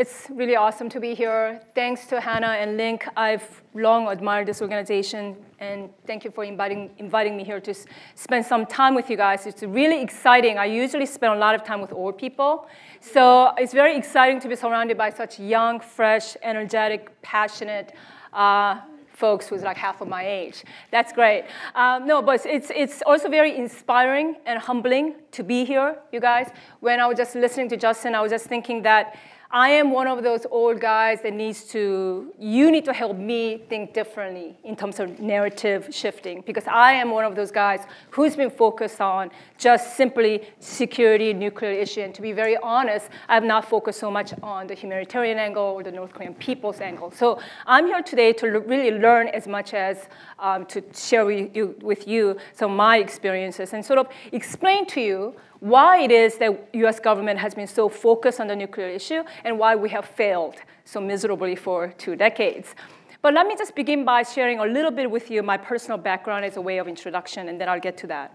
It's really awesome to be here. Thanks to Hannah and Link. I've long admired this organization, and thank you for inviting, inviting me here to spend some time with you guys. It's really exciting. I usually spend a lot of time with old people, so it's very exciting to be surrounded by such young, fresh, energetic, passionate uh, folks who's like half of my age. That's great. Um, no, but it's, it's also very inspiring and humbling to be here, you guys. When I was just listening to Justin, I was just thinking that I am one of those old guys that needs to, you need to help me think differently in terms of narrative shifting because I am one of those guys who's been focused on just simply security, nuclear issue. And to be very honest, I have not focused so much on the humanitarian angle or the North Korean people's angle. So I'm here today to really learn as much as um, to share with you, with you some of my experiences and sort of explain to you why it is that US government has been so focused on the nuclear issue and why we have failed so miserably for two decades. But let me just begin by sharing a little bit with you my personal background as a way of introduction, and then I'll get to that.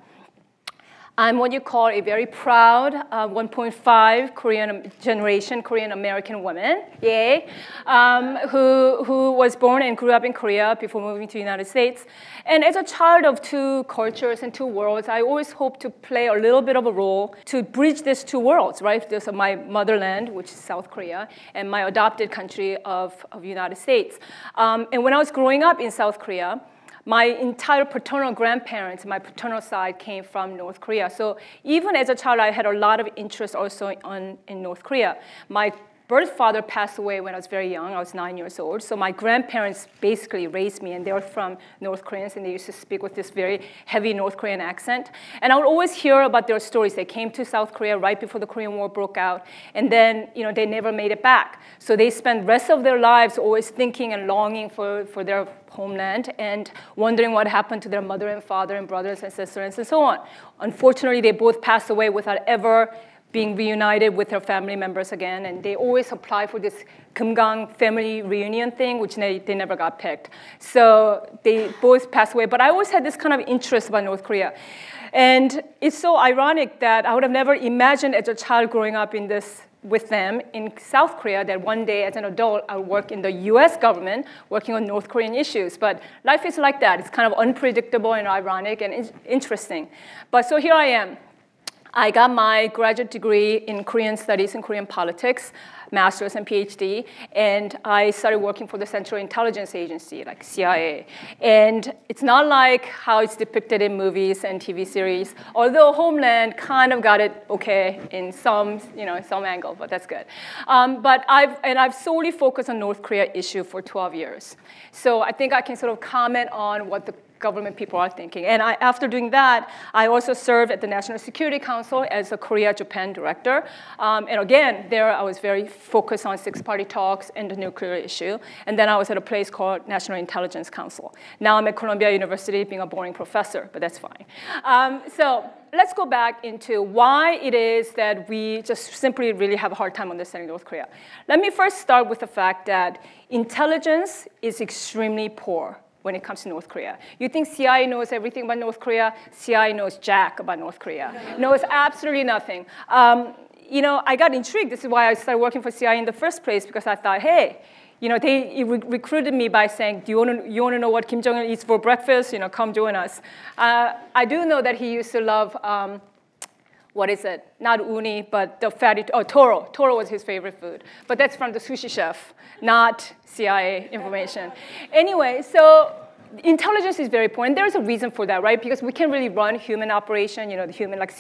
I'm what you call a very proud uh, 1.5 Korean generation Korean American woman, yay, um, who, who was born and grew up in Korea before moving to the United States. And as a child of two cultures and two worlds, I always hope to play a little bit of a role to bridge these two worlds, right? There's my motherland, which is South Korea, and my adopted country of, of United States. Um, and when I was growing up in South Korea, my entire paternal grandparents, my paternal side came from North Korea. So even as a child, I had a lot of interest also on, in North Korea. My birth father passed away when I was very young. I was nine years old. So my grandparents basically raised me, and they were from North Koreans, and they used to speak with this very heavy North Korean accent. And I would always hear about their stories. They came to South Korea right before the Korean War broke out, and then you know they never made it back. So they spent rest of their lives always thinking and longing for, for their homeland and wondering what happened to their mother and father and brothers and sisters and so on. Unfortunately, they both passed away without ever being reunited with her family members again, and they always apply for this Kumgang family reunion thing, which they, they never got picked. So they both passed away, but I always had this kind of interest about North Korea. And it's so ironic that I would have never imagined as a child growing up in this with them in South Korea that one day as an adult I'll work in the US government working on North Korean issues. But life is like that. It's kind of unpredictable and ironic and interesting. But so here I am. I got my graduate degree in Korean studies and Korean politics, master's and PhD, and I started working for the Central Intelligence Agency, like CIA. And it's not like how it's depicted in movies and TV series, although Homeland kind of got it okay in some, you know, some angle, but that's good. Um, but I've, and I've solely focused on North Korea issue for 12 years. So I think I can sort of comment on what the government people are thinking. And I, after doing that, I also served at the National Security Council as a Korea-Japan director. Um, and again, there I was very focused on six-party talks and the nuclear issue. And then I was at a place called National Intelligence Council. Now I'm at Columbia University being a boring professor, but that's fine. Um, so let's go back into why it is that we just simply really have a hard time understanding North Korea. Let me first start with the fact that intelligence is extremely poor when it comes to North Korea. You think CI knows everything about North Korea? CI knows jack about North Korea. knows absolutely nothing. Um, you know, I got intrigued. This is why I started working for CI in the first place, because I thought, hey, you know, they re recruited me by saying, do you want to you know what Kim Jong-un eats for breakfast? You know, come join us. Uh, I do know that he used to love um, what is it? Not uni, but the fatty, oh, toro. Toro was his favorite food. But that's from the sushi chef, not CIA information. anyway, so intelligence is very important. There's a reason for that, right? Because we can not really run human operation, you know, the human, like,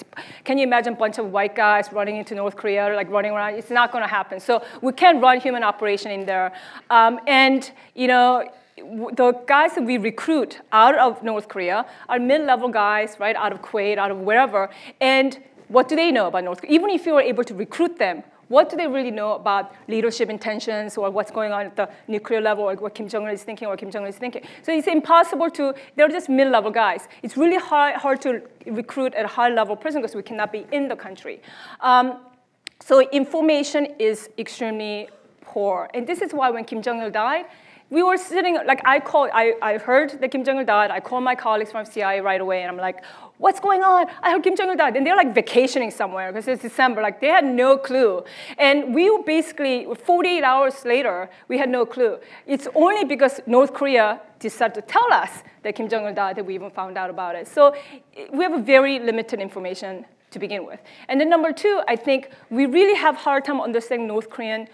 can you imagine a bunch of white guys running into North Korea, like running around? It's not gonna happen. So we can not run human operation in there. Um, and, you know, the guys that we recruit out of North Korea are mid-level guys, right, out of Kuwait, out of wherever, and what do they know about North Korea? Even if you were able to recruit them, what do they really know about leadership intentions or what's going on at the nuclear level or what Kim Jong-un is thinking or Kim Jong-un is thinking? So it's impossible to, they're just mid-level guys. It's really hard, hard to recruit at a high-level person because we cannot be in the country. Um, so information is extremely poor. And this is why when Kim Jong-il died, we were sitting, like I called, I, I heard that Kim jong Un died. I called my colleagues from CIA right away and I'm like, what's going on? I heard Kim jong Un died. And they're like vacationing somewhere because it's December. Like they had no clue. And we basically, 48 hours later, we had no clue. It's only because North Korea decided to tell us that Kim jong Un died that we even found out about it. So we have a very limited information to begin with. And then number two, I think we really have hard time understanding North Korean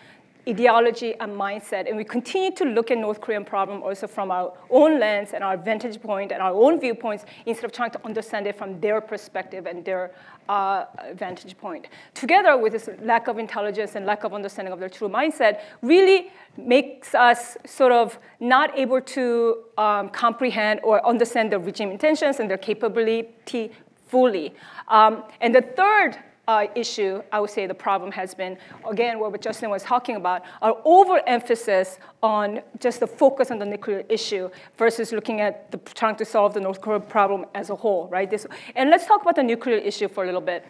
ideology and mindset. And we continue to look at North Korean problem also from our own lens and our vantage point and our own viewpoints instead of trying to understand it from their perspective and their uh, vantage point. Together with this lack of intelligence and lack of understanding of their true mindset really makes us sort of not able to um, comprehend or understand the regime intentions and their capability fully. Um, and the third uh, issue, I would say the problem has been, again, what Justin was talking about, our overemphasis on just the focus on the nuclear issue versus looking at the, trying to solve the North Korea problem as a whole, right? This, and let's talk about the nuclear issue for a little bit.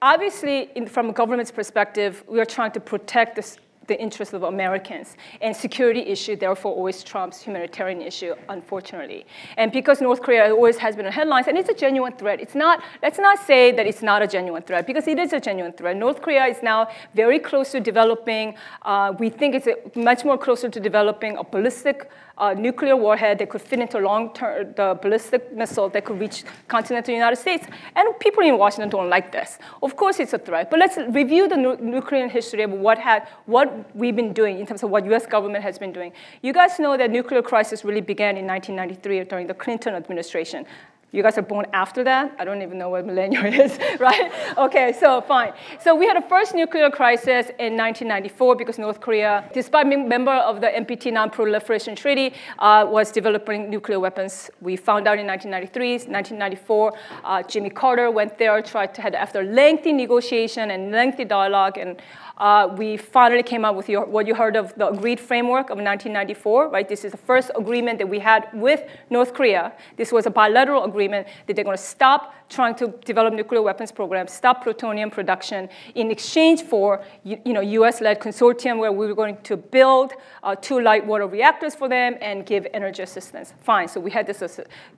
Obviously, in, from a government's perspective, we are trying to protect this the interests of Americans. And security issue, therefore, always trumps humanitarian issue, unfortunately. And because North Korea always has been on headlines, and it's a genuine threat. It's not, let's not say that it's not a genuine threat, because it is a genuine threat. North Korea is now very close to developing, uh, we think it's a, much more closer to developing a ballistic uh, nuclear warhead that could fit into long-term, the ballistic missile that could reach continental United States. And people in Washington don't like this. Of course it's a threat, but let's review the nu nuclear history of what had, what we've been doing in terms of what US government has been doing. You guys know that nuclear crisis really began in 1993 during the Clinton administration. You guys are born after that. I don't even know what millennial is, right? Okay, so fine. So we had a first nuclear crisis in 1994 because North Korea, despite being member of the NPT Non-Proliferation Treaty, uh, was developing nuclear weapons. We found out in 1993, 1994, uh, Jimmy Carter went there, tried to head after lengthy negotiation and lengthy dialogue and uh, we finally came up with your, what you heard of the agreed framework of 1994, right? This is the first agreement that we had with North Korea. This was a bilateral agreement that they're going to stop trying to develop nuclear weapons programs, stop plutonium production in exchange for you, you know U.S.-led consortium where we were going to build uh, two light water reactors for them and give energy assistance. Fine. So we had this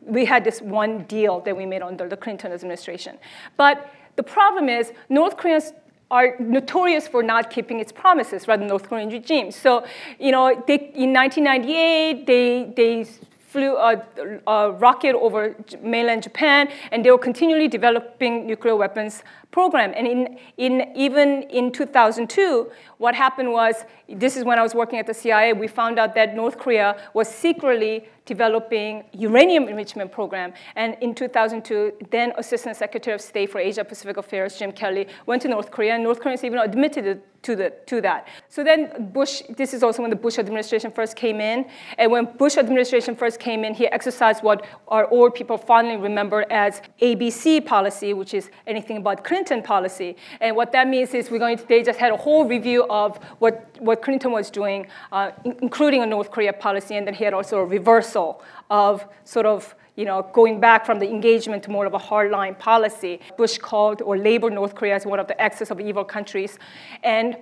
we had this one deal that we made under the Clinton administration, but. The problem is North Koreans are notorious for not keeping its promises, rather North Korean regime. So, you know, they, in 1998, they, they flew a, a rocket over mainland Japan, and they were continually developing nuclear weapons program. And in, in, even in 2002, what happened was, this is when I was working at the CIA, we found out that North Korea was secretly developing uranium enrichment program. And in 2002, then Assistant Secretary of State for Asia Pacific Affairs, Jim Kelly, went to North Korea, and North Koreans even admitted to, the, to that. So then Bush, this is also when the Bush administration first came in, and when Bush administration first came in, he exercised what our old people fondly remember as ABC policy, which is anything about Clinton policy. And what that means is we're going to, they just had a whole review of what, what Clinton was doing, uh, in, including a North Korea policy, and then he had also a reversal of sort of you know, going back from the engagement to more of a hardline policy. Bush called or labeled North Korea as one of the excess of evil countries. And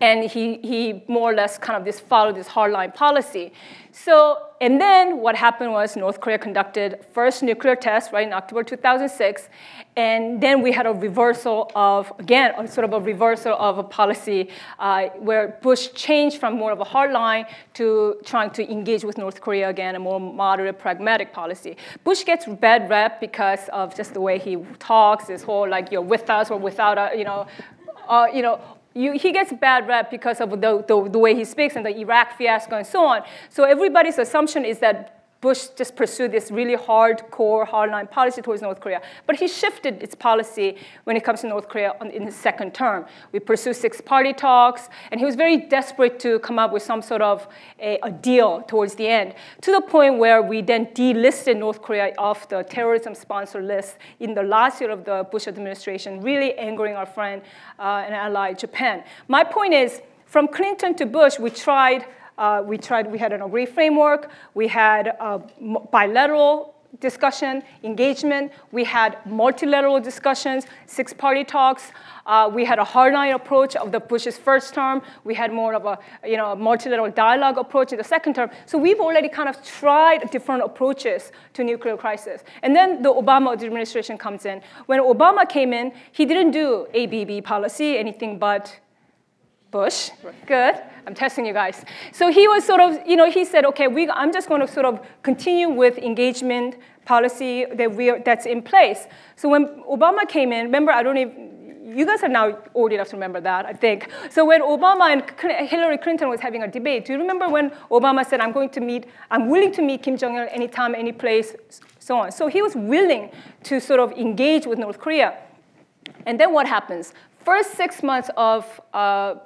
and he, he more or less kind of this followed this hardline policy. So, and then what happened was North Korea conducted first nuclear test, right, in October 2006, and then we had a reversal of, again, sort of a reversal of a policy uh, where Bush changed from more of a hardline to trying to engage with North Korea again, a more moderate, pragmatic policy. Bush gets bad rep because of just the way he talks, his whole like, you're with us or without us, uh, you know, uh, you know, you, he gets bad rap because of the, the, the way he speaks and the Iraq fiasco and so on. So everybody's assumption is that Bush just pursued this really hardcore, hardline policy towards North Korea. But he shifted its policy when it comes to North Korea on, in his second term. We pursued six-party talks, and he was very desperate to come up with some sort of a, a deal towards the end, to the point where we then delisted North Korea off the terrorism sponsor list in the last year of the Bush administration, really angering our friend uh, and ally Japan. My point is, from Clinton to Bush, we tried uh, we tried, we had an agree framework. We had bilateral discussion, engagement. We had multilateral discussions, six-party talks. Uh, we had a hardline approach of the Bush's first term. We had more of a you know, multilateral dialogue approach in the second term. So we've already kind of tried different approaches to nuclear crisis. And then the Obama administration comes in. When Obama came in, he didn't do ABB policy, anything but Bush. Good. I'm testing you guys. So he was sort of, you know, he said, okay, we, I'm just going to sort of continue with engagement policy that we are, that's in place. So when Obama came in, remember, I don't even, you guys are now old enough to remember that, I think. So when Obama and Hillary Clinton was having a debate, do you remember when Obama said, I'm going to meet, I'm willing to meet Kim Jong-il anytime, any place, so on. So he was willing to sort of engage with North Korea. And then what happens? First six months of uh,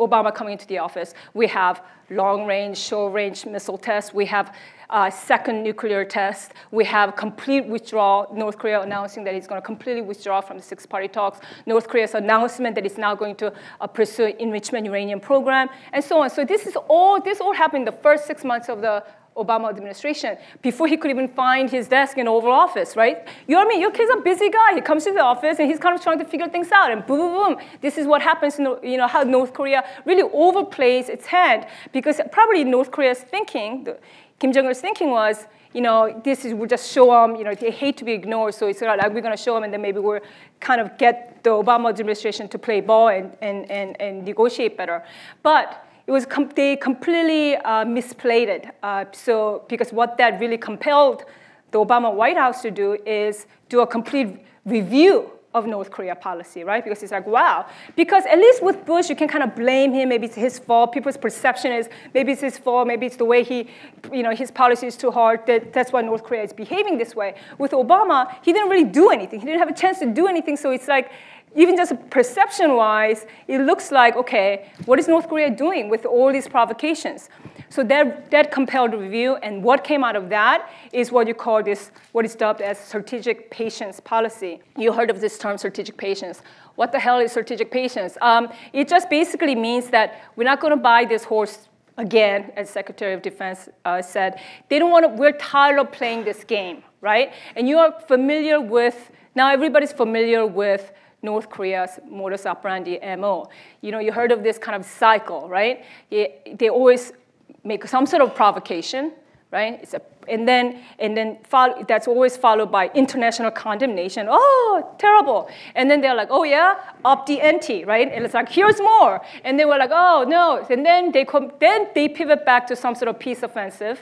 Obama coming into the office, we have long-range, short-range missile tests. We have uh, second nuclear test. We have complete withdrawal. North Korea announcing that it's going to completely withdraw from the six-party talks. North Korea's announcement that it's now going to uh, pursue enrichment uranium program, and so on. So this is all. This all happened the first six months of the Obama administration before he could even find his desk in the Oval Office, right? You know what I mean? Your kid's a busy guy. He comes to the office and he's kind of trying to figure things out, and boom, boom, boom. This is what happens, in, you know, how North Korea really overplays its hand because probably North Korea's thinking, the, Kim Jong Un's thinking was, you know, this is, we'll just show them, you know, they hate to be ignored, so it's like we're going to show them and then maybe we'll kind of get the Obama administration to play ball and, and, and, and negotiate better. But it was com they completely uh, misplayed it. Uh, so because what that really compelled the Obama White House to do is do a complete review of North Korea policy, right? Because it's like, wow. Because at least with Bush, you can kind of blame him. Maybe it's his fault. People's perception is maybe it's his fault. Maybe it's the way he, you know, his policy is too hard. That, that's why North Korea is behaving this way. With Obama, he didn't really do anything. He didn't have a chance to do anything. So it's like, even just perception-wise, it looks like, okay, what is North Korea doing with all these provocations? So that, that compelled review, and what came out of that is what you call this, what is dubbed as strategic patience policy. You heard of this term, strategic patience. What the hell is strategic patience? Um, it just basically means that we're not gonna buy this horse again, as Secretary of Defense uh, said. They don't wanna, we're tired of playing this game, right? And you are familiar with, now everybody's familiar with North Korea's modus operandi MO. You know, you heard of this kind of cycle, right? It, they always make some sort of provocation, right? A, and then, and then follow, that's always followed by international condemnation. Oh, terrible. And then they're like, oh yeah, up the ante, right? And it's like, here's more. And they were like, oh no. And then they, come, then they pivot back to some sort of peace offensive,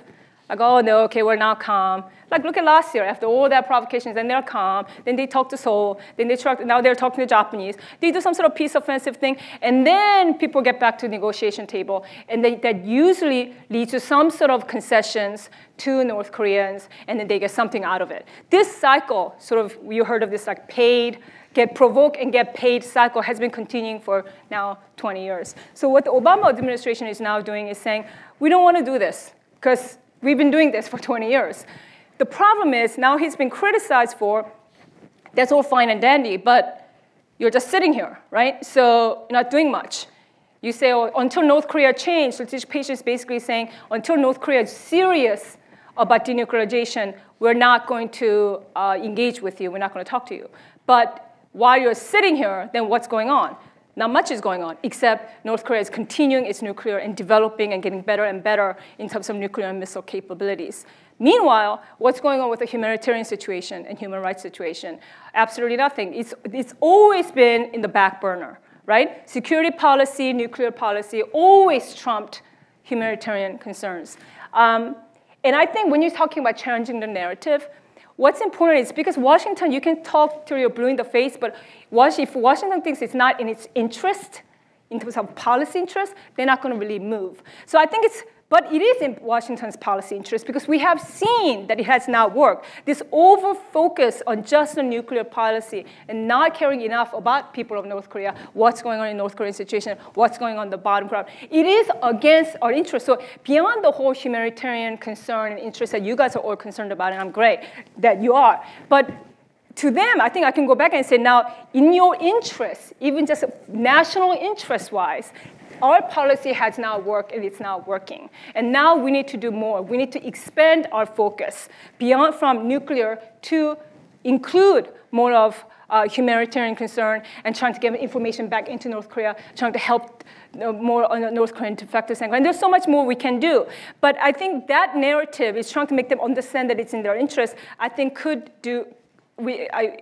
like, oh no, okay, we're not calm. Like, look at last year, after all that provocations, then they're calm, then they talk to Seoul, then they talk, now they're talking to Japanese. They do some sort of peace offensive thing, and then people get back to negotiation table, and they, that usually leads to some sort of concessions to North Koreans, and then they get something out of it. This cycle, sort of, you heard of this like paid, get provoked and get paid cycle has been continuing for now 20 years. So what the Obama administration is now doing is saying, we don't want to do this, because We've been doing this for 20 years. The problem is now he's been criticized for, that's all fine and dandy, but you're just sitting here, right? So you're not doing much. You say, oh, until North Korea changed, strategic patience basically saying, until North Korea is serious about denuclearization, we're not going to uh, engage with you, we're not going to talk to you. But while you're sitting here, then what's going on? Not much is going on, except North Korea is continuing its nuclear and developing and getting better and better in terms of nuclear and missile capabilities. Meanwhile, what's going on with the humanitarian situation and human rights situation? Absolutely nothing. It's, it's always been in the back burner, right? Security policy, nuclear policy always trumped humanitarian concerns. Um, and I think when you're talking about challenging the narrative, What's important is because Washington, you can talk till you're blue in the face, but if Washington thinks it's not in its interest, in terms of policy interest, they're not going to really move. So I think it's but it is in Washington's policy interest because we have seen that it has not worked. This over-focus on just the nuclear policy and not caring enough about people of North Korea, what's going on in North Korean situation, what's going on the bottom ground. It is against our interest. So beyond the whole humanitarian concern and interest that you guys are all concerned about, and I'm great that you are, but to them, I think I can go back and say now, in your interest, even just national interest-wise, our policy has not worked and it's not working. And now we need to do more. We need to expand our focus beyond from nuclear to include more of uh, humanitarian concern and trying to get information back into North Korea, trying to help more on North Korean defectors. And there's so much more we can do. But I think that narrative is trying to make them understand that it's in their interest, I think could do we, I,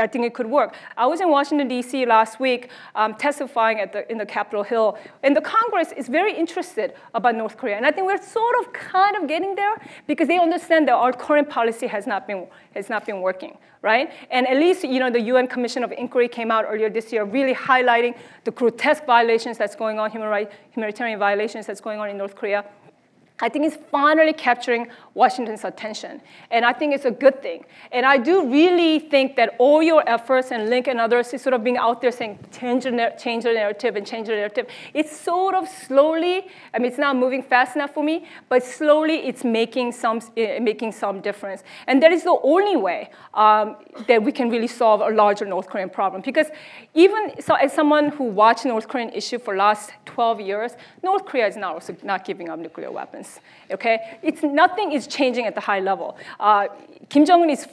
I think it could work. I was in Washington, D.C. last week um, testifying at the, in the Capitol Hill, and the Congress is very interested about North Korea. And I think we're sort of kind of getting there because they understand that our current policy has not been, has not been working, right? And at least you know, the UN Commission of Inquiry came out earlier this year really highlighting the grotesque violations that's going on, human right, humanitarian violations that's going on in North Korea. I think it's finally capturing Washington's attention. And I think it's a good thing. And I do really think that all your efforts and Link and others is sort of being out there saying, change the, change the narrative and change the narrative. It's sort of slowly, I mean, it's not moving fast enough for me, but slowly it's making some, uh, making some difference. And that is the only way um, that we can really solve a larger North Korean problem. Because even so, as someone who watched North Korean issue for last 12 years, North Korea is not, also not giving up nuclear weapons sense. Okay, it's nothing is changing at the high level. Uh, Kim Jong Un is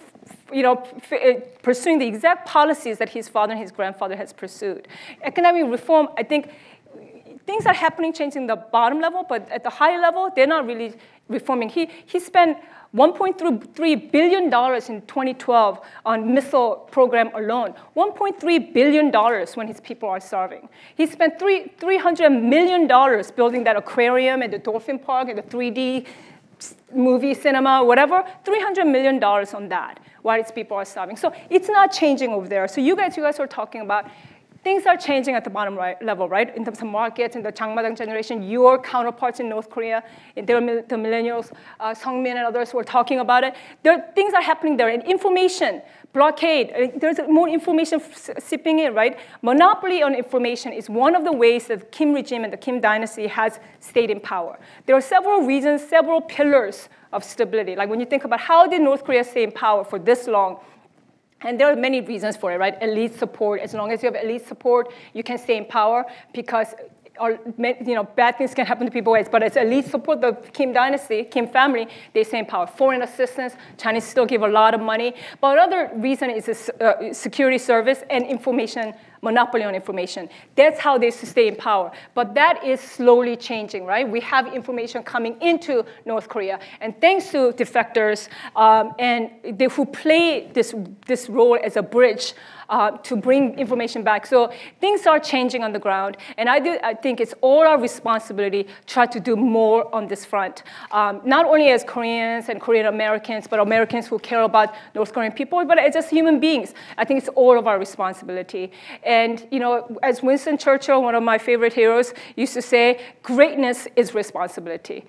you know, uh, pursuing the exact policies that his father and his grandfather has pursued. Economic reform, I think things are happening, changing the bottom level, but at the high level, they're not really reforming. He, he spent $1.3 billion in 2012 on missile program alone. $1.3 billion when his people are starving. He spent three, $300 million building that aquarium and the dolphin park and the 3D movie, cinema, whatever, $300 million on that while his people are starving. So it's not changing over there. So you guys, you guys are talking about things are changing at the bottom right level, right? In terms of markets and the Changmadang generation, your counterparts in North Korea, the, millennials, uh, Songmin and others were talking about it. There, things are happening there, and information blockade. Uh, there's more information seeping in, right? Monopoly on information is one of the ways that the Kim regime and the Kim dynasty has stayed in power. There are several reasons, several pillars of stability. Like when you think about how did North Korea stay in power for this long, and there are many reasons for it, right? Elite support. As long as you have elite support, you can stay in power because or uh, you know, bad things can happen to people. But as elite support, the Kim dynasty, Kim family, they stay in power. Foreign assistance, Chinese still give a lot of money. But another reason is uh, security service and information monopoly on information. That's how they stay in power. But that is slowly changing, right? We have information coming into North Korea. And thanks to defectors um, and they, who play this, this role as a bridge uh, to bring information back. So things are changing on the ground, and I, do, I think it's all our responsibility try to do more on this front, um, not only as Koreans and Korean Americans, but Americans who care about North Korean people, but as just human beings. I think it's all of our responsibility. And you know, as Winston Churchill, one of my favorite heroes, used to say, greatness is responsibility.